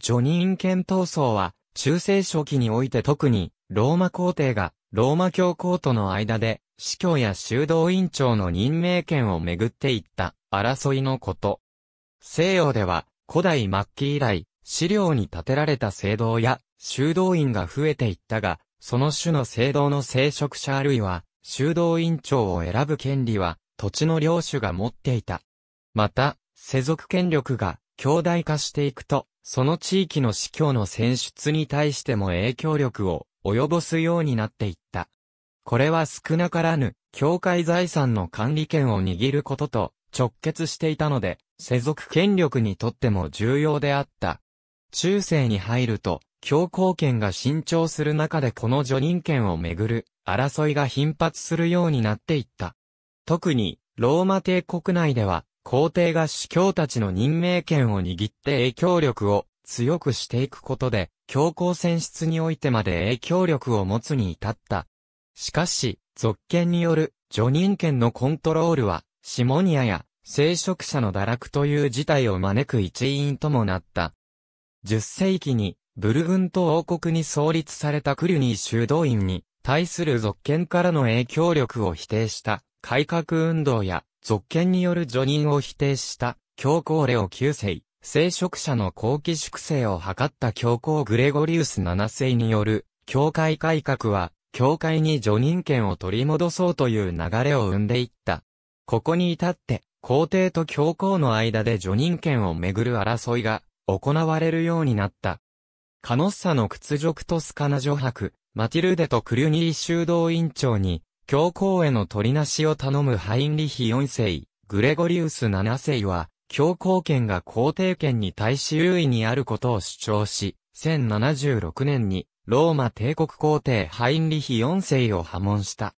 ジョニーン県闘争は、中世初期において特に、ローマ皇帝が、ローマ教皇との間で、司教や修道院長の任命権をめぐっていった争いのこと。西洋では、古代末期以来、資料に建てられた聖堂や修道院が増えていったが、その種の聖堂の聖職者あるいは、修道院長を選ぶ権利は、土地の領主が持っていた。また、世俗権力が強大化していくと、その地域の司教の選出に対しても影響力を及ぼすようになっていった。これは少なからぬ、教会財産の管理権を握ることと直結していたので、世俗権力にとっても重要であった。中世に入ると、教皇権が伸長する中でこの助任権をめぐる争いが頻発するようになっていった。特に、ローマ帝国内では、皇帝が司教たちの任命権を握って影響力を強くしていくことで、教皇選出においてまで影響力を持つに至った。しかし、続権による助任権のコントロールは、シモニアや聖職者の堕落という事態を招く一因ともなった。10世紀に、ブルグント王国に創立されたクリュニー修道院に対する続権からの影響力を否定した改革運動や、続権による除任を否定した教皇レオ9世、聖職者の後期粛清を図った教皇グレゴリウス7世による教会改革は、教会に除任権を取り戻そうという流れを生んでいった。ここに至って、皇帝と教皇の間で除任権をめぐる争いが行われるようになった。カノッサの屈辱とスカナ女白、マティルデとクリュニー修道院長に教皇への取りなしを頼むハインリヒ4世、グレゴリウス7世は、教皇権が皇帝権に対し優位にあることを主張し、1076年に、ローマ帝国皇帝ハインリヒ4世を破門した。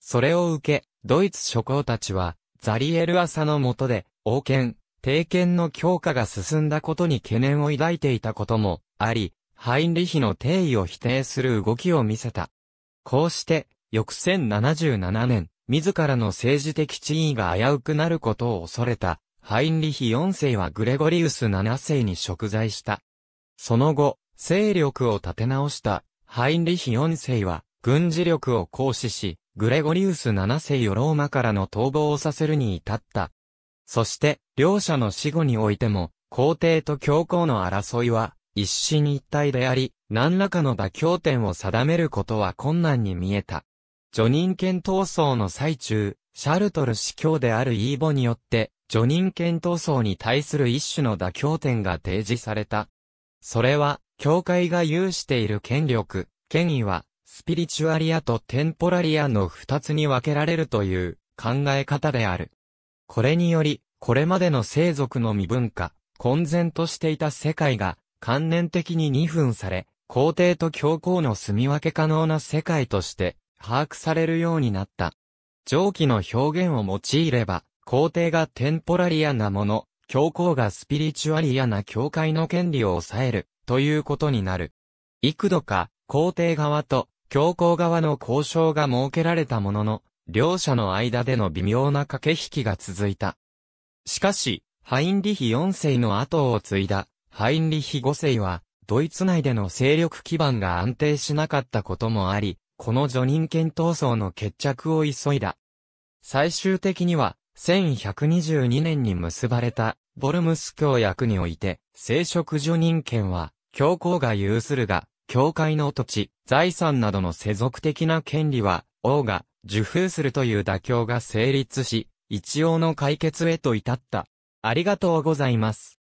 それを受け、ドイツ諸侯たちは、ザリエル朝の下で、王権、帝権の強化が進んだことに懸念を抱いていたこともあり、ハインリヒの定位を否定する動きを見せた。こうして、翌1077年、自らの政治的地位が危うくなることを恐れた、ハインリヒ4世はグレゴリウス7世に食材した。その後、勢力を立て直した、ハインリヒ4世は、軍事力を行使し、グレゴリウス7世をローマからの逃亡をさせるに至った。そして、両者の死後においても、皇帝と教皇の争いは、一進一退であり、何らかの妥協点を定めることは困難に見えた。叙人権闘争の最中、シャルトル司教であるイーボによって、叙人権闘争に対する一種の妥協点が提示された。それは、教会が有している権力、権威は、スピリチュアリアとテンポラリアの二つに分けられるという考え方である。これにより、これまでの生族の未文化、混然としていた世界が、観念的に二分され、皇帝と教皇の住み分け可能な世界として、把握されるようになった。上記の表現を用いれば、皇帝がテンポラリアなもの、教皇がスピリチュアリアな教会の権利を抑える、ということになる。幾度か、皇帝側と教皇側の交渉が設けられたものの、両者の間での微妙な駆け引きが続いた。しかし、ハインリヒ4世の後を継いだ、ハインリヒ5世は、ドイツ内での勢力基盤が安定しなかったこともあり、この叙任権闘争の決着を急いだ。最終的には、1122年に結ばれた、ボルムス教約において、聖職叙任権は、教皇が有するが、教会の土地、財産などの世俗的な権利は、王が受封するという妥協が成立し、一応の解決へと至った。ありがとうございます。